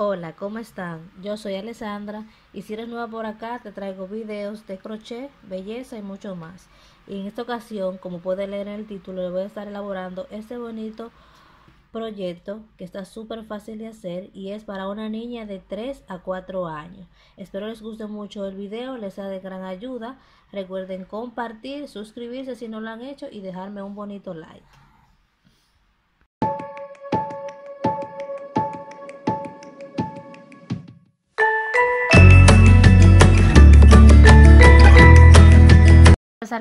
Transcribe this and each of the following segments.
Hola, ¿cómo están? Yo soy Alessandra y si eres nueva por acá te traigo videos de crochet, belleza y mucho más. Y en esta ocasión, como puedes leer en el título, le voy a estar elaborando este bonito proyecto que está súper fácil de hacer y es para una niña de 3 a 4 años. Espero les guste mucho el video, les sea de gran ayuda. Recuerden compartir, suscribirse si no lo han hecho y dejarme un bonito like.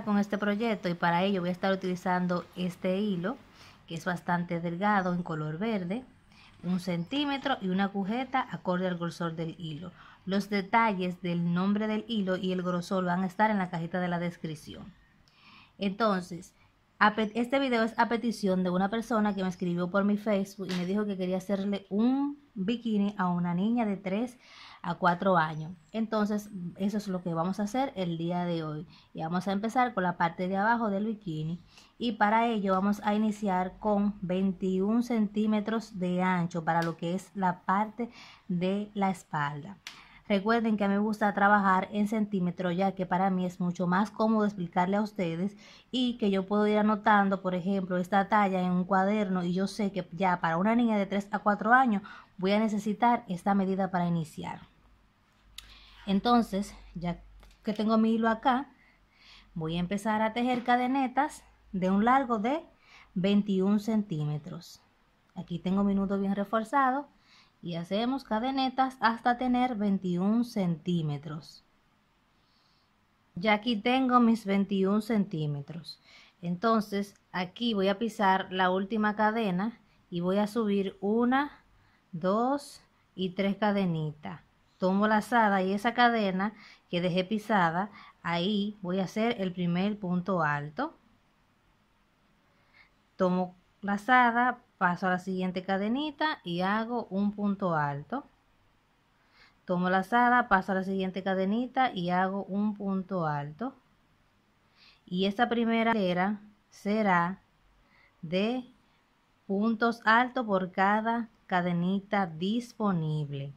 con este proyecto y para ello voy a estar utilizando este hilo que es bastante delgado en color verde, un centímetro y una agujeta acorde al grosor del hilo. Los detalles del nombre del hilo y el grosor van a estar en la cajita de la descripción. Entonces, este video es a petición de una persona que me escribió por mi Facebook y me dijo que quería hacerle un bikini a una niña de 3 a 4 años. Entonces, eso es lo que vamos a hacer el día de hoy. Y vamos a empezar con la parte de abajo del bikini. Y para ello vamos a iniciar con 21 centímetros de ancho para lo que es la parte de la espalda. Recuerden que a me gusta trabajar en centímetros ya que para mí es mucho más cómodo explicarle a ustedes y que yo puedo ir anotando, por ejemplo, esta talla en un cuaderno y yo sé que ya para una niña de 3 a 4 años voy a necesitar esta medida para iniciar. Entonces, ya que tengo mi hilo acá, voy a empezar a tejer cadenetas de un largo de 21 centímetros. Aquí tengo mi nudo bien reforzado y hacemos cadenetas hasta tener 21 centímetros. Ya aquí tengo mis 21 centímetros. Entonces aquí voy a pisar la última cadena y voy a subir una, dos y tres cadenitas tomo la lazada y esa cadena que dejé pisada, ahí voy a hacer el primer punto alto. Tomo la lazada, paso a la siguiente cadenita y hago un punto alto. Tomo la lazada, paso a la siguiente cadenita y hago un punto alto. Y esta primera hilera será de puntos altos por cada cadenita disponible.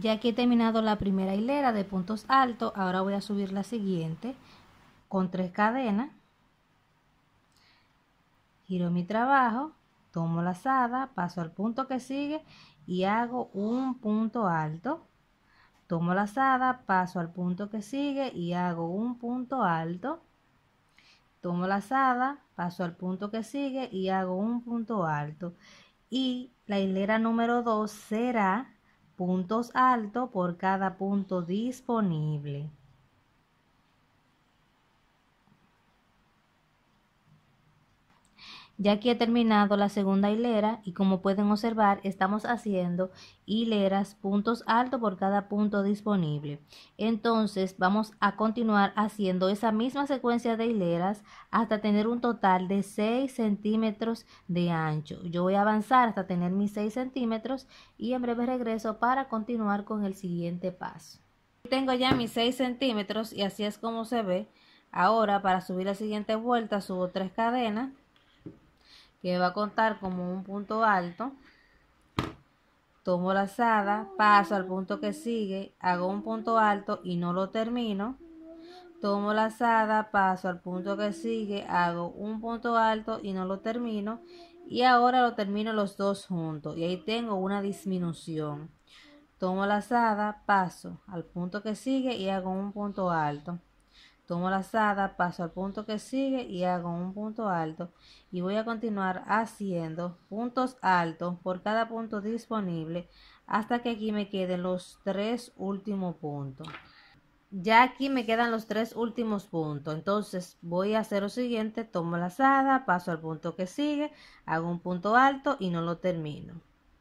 Ya que he terminado la primera hilera de puntos altos, ahora voy a subir la siguiente con tres cadenas. Giro mi trabajo, tomo la lazada, paso al punto que sigue y hago un punto alto. Tomo la lazada, paso al punto que sigue y hago un punto alto. Tomo la lazada, paso al punto que sigue y hago un punto alto. Y la hilera número 2 será puntos alto por cada punto disponible. Ya aquí he terminado la segunda hilera y como pueden observar estamos haciendo hileras puntos altos por cada punto disponible. Entonces vamos a continuar haciendo esa misma secuencia de hileras hasta tener un total de 6 centímetros de ancho. Yo voy a avanzar hasta tener mis 6 centímetros y en breve regreso para continuar con el siguiente paso. Tengo ya mis 6 centímetros y así es como se ve. Ahora para subir la siguiente vuelta subo 3 cadenas que va a contar como un punto alto. Tomo la lazada, paso al punto que sigue, hago un punto alto y no lo termino. Tomo la lazada, paso al punto que sigue, hago un punto alto y no lo termino. Y ahora lo termino los dos juntos y ahí tengo una disminución. Tomo la lazada, paso al punto que sigue y hago un punto alto. Tomo la lazada, paso al punto que sigue y hago un punto alto y voy a continuar haciendo puntos altos por cada punto disponible hasta que aquí me queden los tres últimos puntos. Ya aquí me quedan los tres últimos puntos, entonces voy a hacer lo siguiente, tomo la lazada, paso al punto que sigue, hago un punto alto y no lo termino.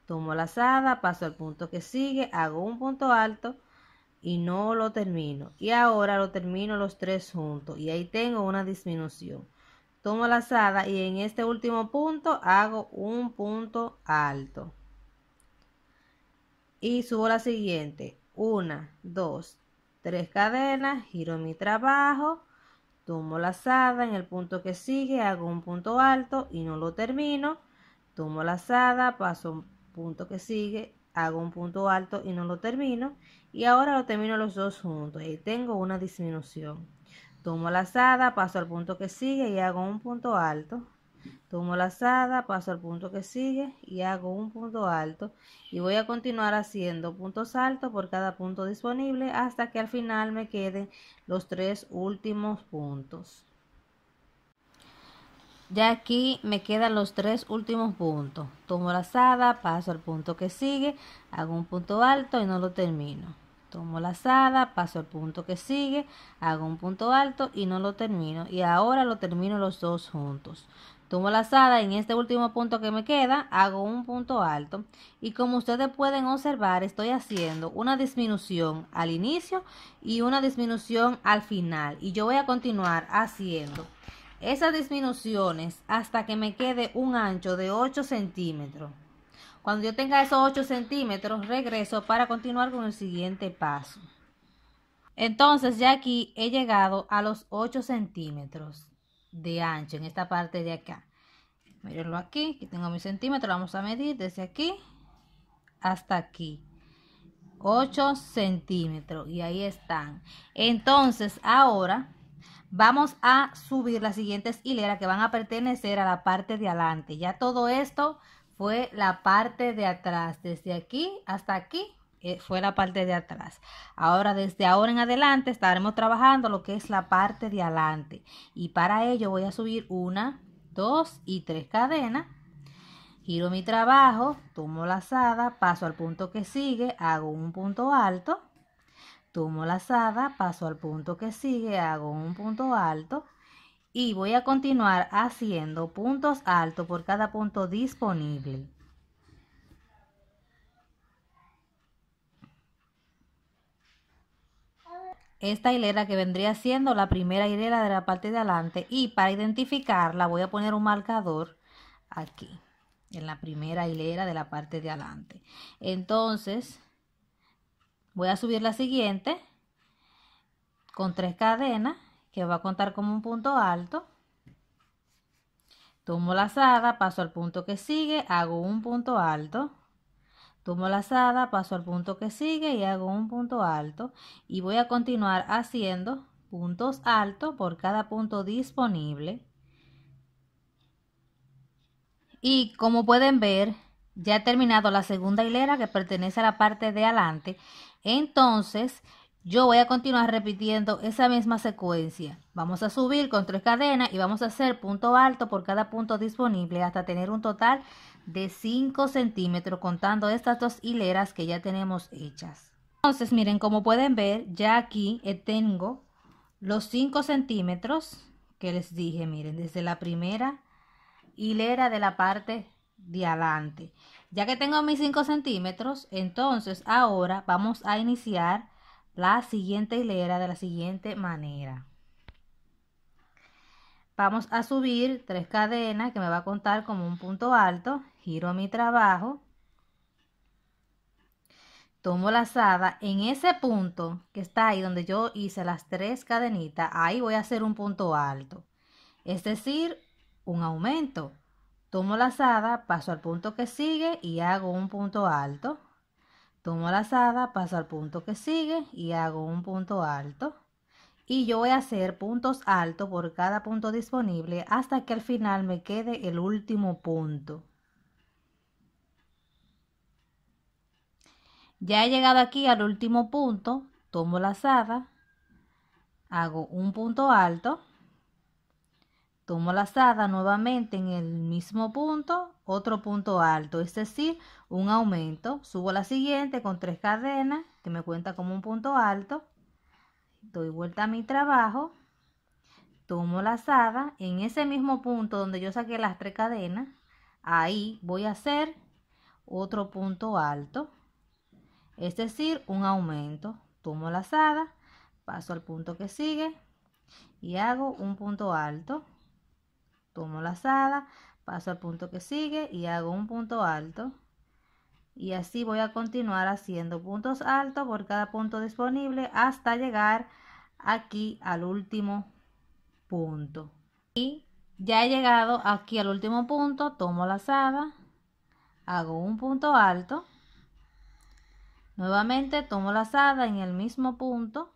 Tomo la lazada, paso al punto que sigue, hago un punto alto y no lo termino. Y ahora lo termino los tres juntos y ahí tengo una disminución. Tomo la lazada y en este último punto hago un punto alto. Y subo la siguiente. Una, dos, tres cadenas, giro mi trabajo, tomo la lazada en el punto que sigue, hago un punto alto y no lo termino. Tomo la lazada, paso un punto que sigue hago un punto alto y no lo termino y ahora lo termino los dos juntos y tengo una disminución. Tomo la lazada, paso al punto que sigue y hago un punto alto. Tomo la lazada, paso al punto que sigue y hago un punto alto y voy a continuar haciendo puntos altos por cada punto disponible hasta que al final me queden los tres últimos puntos. Ya aquí me quedan los tres últimos puntos. Tomo la lazada, paso al punto que sigue, hago un punto alto y no lo termino. Tomo la lazada, paso al punto que sigue, hago un punto alto y no lo termino. Y ahora lo termino los dos juntos. Tomo la lazada y en este último punto que me queda hago un punto alto. Y como ustedes pueden observar, estoy haciendo una disminución al inicio y una disminución al final. Y yo voy a continuar haciendo esas disminuciones hasta que me quede un ancho de 8 centímetros. Cuando yo tenga esos 8 centímetros, regreso para continuar con el siguiente paso. Entonces ya aquí he llegado a los 8 centímetros de ancho en esta parte de acá. Mírenlo aquí, que tengo mi centímetro, vamos a medir desde aquí hasta aquí. 8 centímetros y ahí están. Entonces ahora Vamos a subir las siguientes hileras que van a pertenecer a la parte de adelante. Ya todo esto fue la parte de atrás. Desde aquí hasta aquí eh, fue la parte de atrás. Ahora, desde ahora en adelante, estaremos trabajando lo que es la parte de adelante. Y para ello voy a subir una, dos y tres cadenas. Giro mi trabajo, tomo la lazada, paso al punto que sigue, hago un punto alto tomo lazada, paso al punto que sigue, hago un punto alto y voy a continuar haciendo puntos altos por cada punto disponible. Esta hilera que vendría siendo la primera hilera de la parte de adelante y para identificarla voy a poner un marcador aquí en la primera hilera de la parte de adelante. Entonces, voy a subir la siguiente con tres cadenas que va a contar como un punto alto tomo lazada paso al punto que sigue hago un punto alto tomo lazada paso al punto que sigue y hago un punto alto y voy a continuar haciendo puntos altos por cada punto disponible y como pueden ver ya he terminado la segunda hilera que pertenece a la parte de adelante entonces, yo voy a continuar repitiendo esa misma secuencia. Vamos a subir con tres cadenas y vamos a hacer punto alto por cada punto disponible hasta tener un total de 5 centímetros contando estas dos hileras que ya tenemos hechas. Entonces miren como pueden ver ya aquí tengo los 5 centímetros que les dije miren desde la primera hilera de la parte de adelante ya que tengo mis 5 centímetros, entonces ahora vamos a iniciar la siguiente hilera de la siguiente manera. Vamos a subir tres cadenas que me va a contar como un punto alto. Giro mi trabajo. Tomo la lazada. En ese punto que está ahí donde yo hice las tres cadenitas, ahí voy a hacer un punto alto. Es decir, un aumento. Tomo lazada, paso al punto que sigue y hago un punto alto. Tomo la lazada, paso al punto que sigue y hago un punto alto. Y yo voy a hacer puntos altos por cada punto disponible hasta que al final me quede el último punto. Ya he llegado aquí al último punto, tomo la lazada, hago un punto alto Tomo lazada nuevamente en el mismo punto, otro punto alto, es decir, un aumento. Subo la siguiente con tres cadenas, que me cuenta como un punto alto. Doy vuelta a mi trabajo. Tomo lazada en ese mismo punto donde yo saqué las tres cadenas. Ahí voy a hacer otro punto alto, es decir, un aumento. Tomo la lazada, paso al punto que sigue y hago un punto alto Tomo la lazada, paso al punto que sigue y hago un punto alto. Y así voy a continuar haciendo puntos altos por cada punto disponible hasta llegar aquí al último punto. Y ya he llegado aquí al último punto, tomo la lazada, hago un punto alto. Nuevamente tomo la lazada en el mismo punto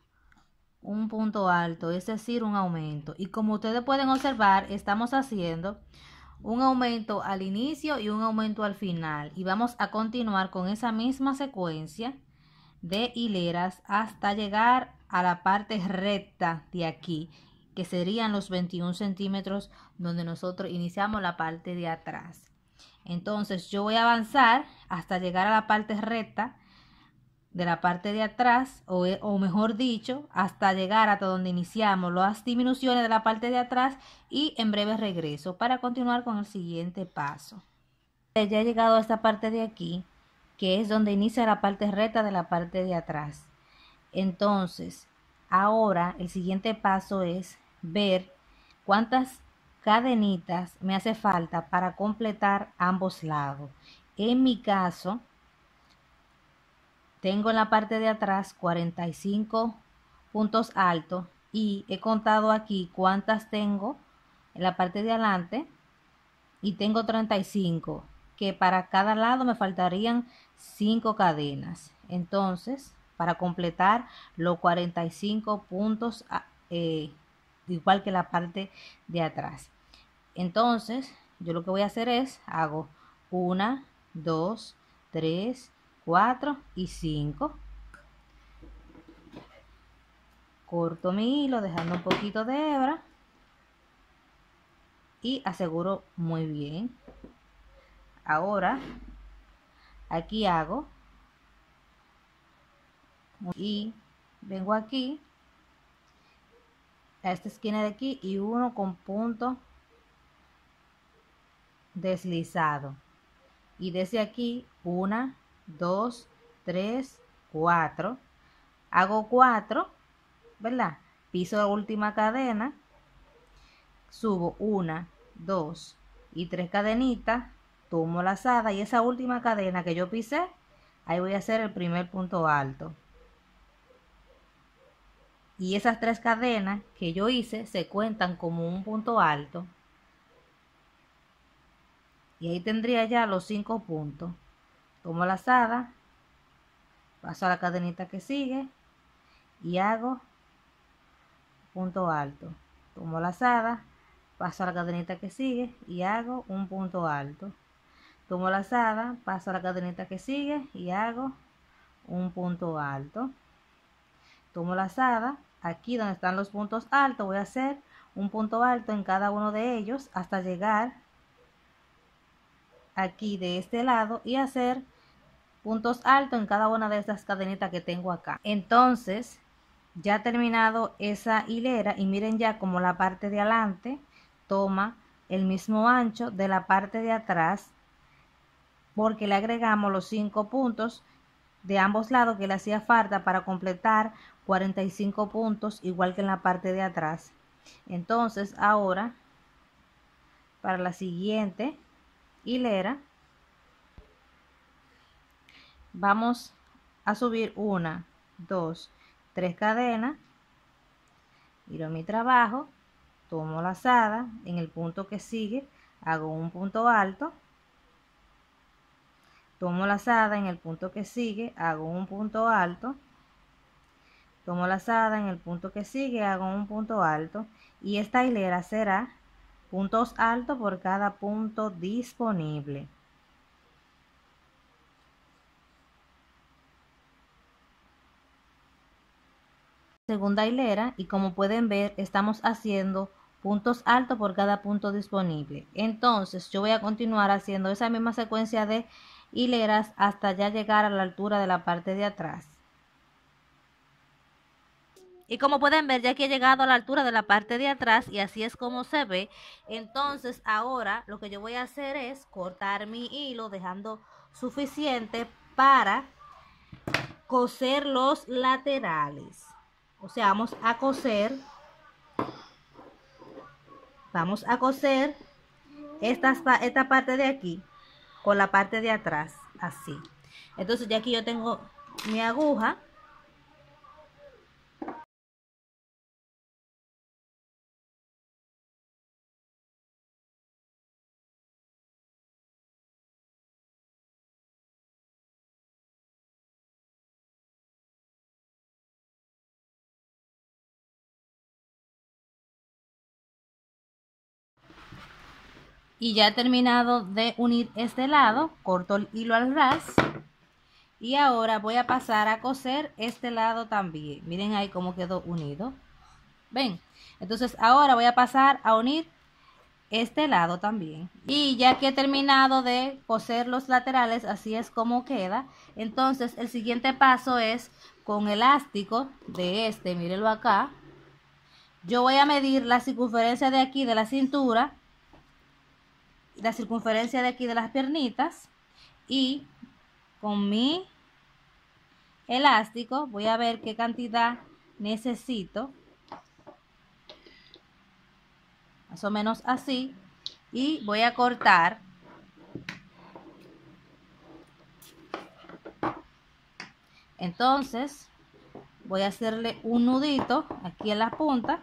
un punto alto, es decir, un aumento. Y como ustedes pueden observar, estamos haciendo un aumento al inicio y un aumento al final. Y vamos a continuar con esa misma secuencia de hileras hasta llegar a la parte recta de aquí, que serían los 21 centímetros donde nosotros iniciamos la parte de atrás. Entonces yo voy a avanzar hasta llegar a la parte recta de la parte de atrás, o, e, o, mejor dicho, hasta llegar hasta donde iniciamos las disminuciones de la parte de atrás y en breve regreso para continuar con el siguiente paso. Ya he llegado a esta parte de aquí, que es donde inicia la parte recta de la parte de atrás. Entonces, ahora el siguiente paso es ver cuántas cadenitas me hace falta para completar ambos lados. En mi caso, tengo en la parte de atrás 45 puntos altos y he contado aquí cuántas tengo en la parte de adelante y tengo 35 que para cada lado me faltarían 5 cadenas entonces para completar los 45 puntos ah, eh, igual que la parte de atrás entonces yo lo que voy a hacer es hago 1 2 3 4 y 5. Corto mi hilo dejando un poquito de hebra y aseguro muy bien. Ahora aquí hago y vengo aquí a esta esquina de aquí y uno con punto deslizado y desde aquí una 2, 3, 4. Hago 4, ¿verdad? Piso la última cadena. Subo 1, 2 y 3 cadenitas. Tomo lazada y esa última cadena que yo pisé, ahí voy a hacer el primer punto alto. Y esas tres cadenas que yo hice se cuentan como un punto alto. Y ahí tendría ya los cinco puntos tomo la paso a la cadenita que sigue y hago punto alto. Tomo la paso a la cadenita que sigue y hago un punto alto. Tomo la asada, paso a la cadenita que sigue y hago un punto alto. Tomo la asada, aquí donde están los puntos altos voy a hacer un punto alto en cada uno de ellos hasta llegar aquí de este lado y hacer puntos altos en cada una de estas cadenetas que tengo acá entonces ya terminado esa hilera y miren ya como la parte de adelante toma el mismo ancho de la parte de atrás porque le agregamos los cinco puntos de ambos lados que le hacía falta para completar 45 puntos igual que en la parte de atrás entonces ahora para la siguiente hilera vamos a subir una, dos, tres cadenas, miro mi trabajo, tomo la lazada, en el punto que sigue hago un punto alto, tomo la lazada, en el punto que sigue hago un punto alto, tomo la lazada, en el punto que sigue hago un punto alto y esta hilera será puntos altos por cada punto disponible. segunda hilera y como pueden ver estamos haciendo puntos altos por cada punto disponible entonces yo voy a continuar haciendo esa misma secuencia de hileras hasta ya llegar a la altura de la parte de atrás y como pueden ver ya que he llegado a la altura de la parte de atrás y así es como se ve entonces ahora lo que yo voy a hacer es cortar mi hilo dejando suficiente para coser los laterales o sea, vamos a coser. Vamos a coser esta, esta parte de aquí con la parte de atrás, así. Entonces ya aquí yo tengo mi aguja y ya he terminado de unir este lado corto el hilo al ras y ahora voy a pasar a coser este lado también miren ahí cómo quedó unido ven entonces ahora voy a pasar a unir este lado también y ya que he terminado de coser los laterales así es como queda entonces el siguiente paso es con elástico de este mírenlo acá yo voy a medir la circunferencia de aquí de la cintura la circunferencia de aquí de las piernitas y con mi elástico voy a ver qué cantidad necesito más o menos así y voy a cortar entonces voy a hacerle un nudito aquí en la punta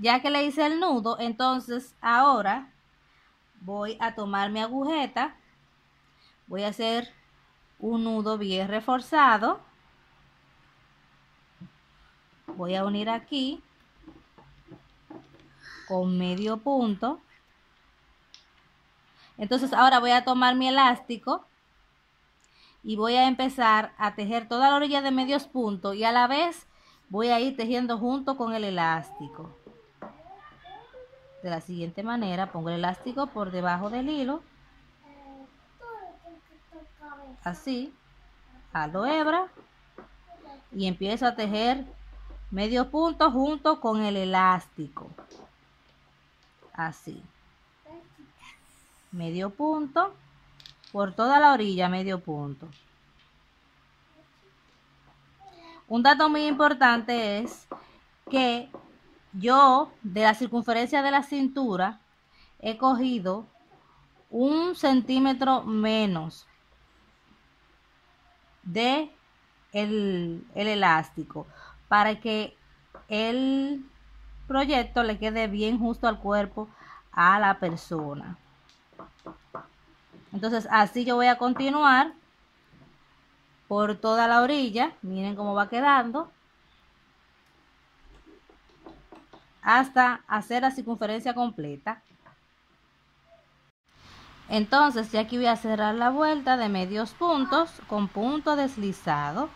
Ya que le hice el nudo, entonces ahora voy a tomar mi agujeta, voy a hacer un nudo bien reforzado, voy a unir aquí con medio punto. Entonces ahora voy a tomar mi elástico y voy a empezar a tejer toda la orilla de medios puntos y a la vez voy a ir tejiendo junto con el elástico de la siguiente manera. Pongo el elástico por debajo del hilo. Así. Hago hebra. Y empiezo a tejer medio punto junto con el elástico. Así. Medio punto. Por toda la orilla, medio punto. Un dato muy importante es que yo de la circunferencia de la cintura he cogido un centímetro menos de el, elástico para que el proyecto le quede bien justo al cuerpo a la persona entonces así yo voy a continuar por toda la orilla miren cómo va quedando hasta hacer la circunferencia completa. Entonces, ya aquí voy a cerrar la vuelta de medios puntos con punto deslizado.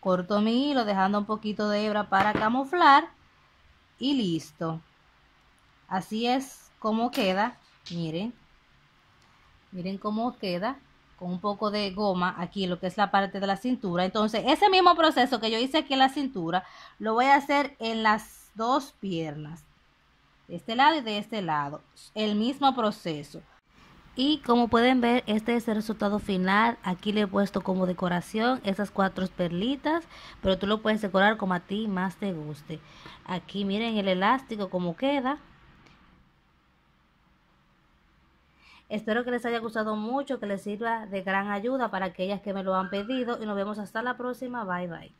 Corto mi hilo dejando un poquito de hebra para camuflar y listo. Así es como queda, miren. Miren cómo queda con un poco de goma aquí, lo que es la parte de la cintura. Entonces, ese mismo proceso que yo hice aquí en la cintura, lo voy a hacer en las dos piernas, de este lado y de este lado, el mismo proceso. Y como pueden ver, este es el resultado final. Aquí le he puesto como decoración esas cuatro perlitas, pero tú lo puedes decorar como a ti más te guste. Aquí miren el elástico como queda. Espero que les haya gustado mucho, que les sirva de gran ayuda para aquellas que me lo han pedido y nos vemos hasta la próxima. Bye bye.